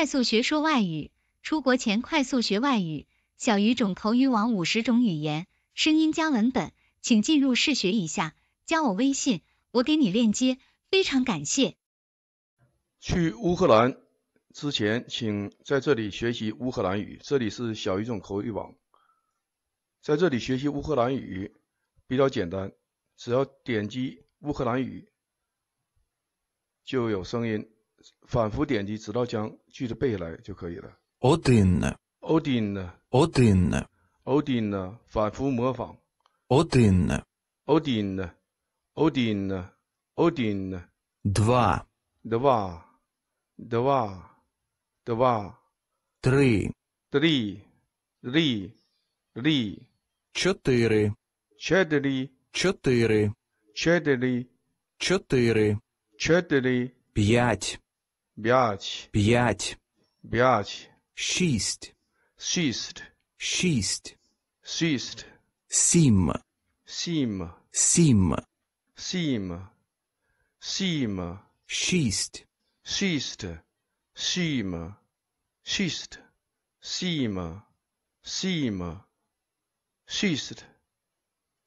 快速学说外语，出国前快速学外语。小语种口语网五十种语言，声音加文本，请进入试学一下。加我微信，我给你链接。非常感谢。去乌克兰之前，请在这里学习乌克兰语。这里是小语种口语网，在这里学习乌克兰语比较简单，只要点击乌克兰语，就有声音。反复点击，直到将句子背下来就可以了。奥丁，奥丁，奥丁，奥丁，反复模仿。奥丁，奥丁，奥丁，奥丁。два，два，два，два。три，три，три，три。четыре，четыре，четыре，четыре，четыре。пять П'ять. П'ять. П'ять. Шість. Шість. Шість. Шість. Сім. Сім. Сім. Сім. Сім. Шість. Шість. Сім. Шість. Сім. Сім. Шість.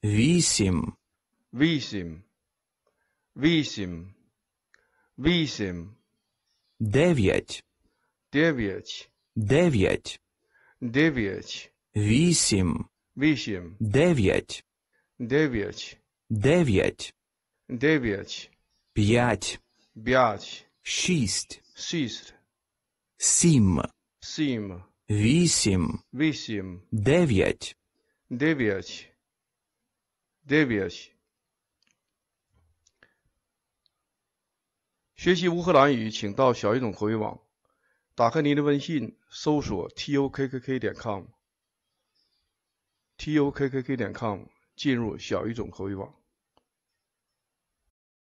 Вісім. Вісім. Вісім. Вісім дев'ять, дев'ять, дев'ять, дев'ять, вісім, вісім, дев'ять, дев'ять, дев'ять, дев'ять, п'ять, п'ять, шість, шість, сім, сім, вісім, вісім, дев'ять, дев'ять, дев'ять, 学习乌克兰语，请到小语种口语网。打开您的微信，搜索 t o k k k 点 com，t o k k k 点 com 进入小语种口语网。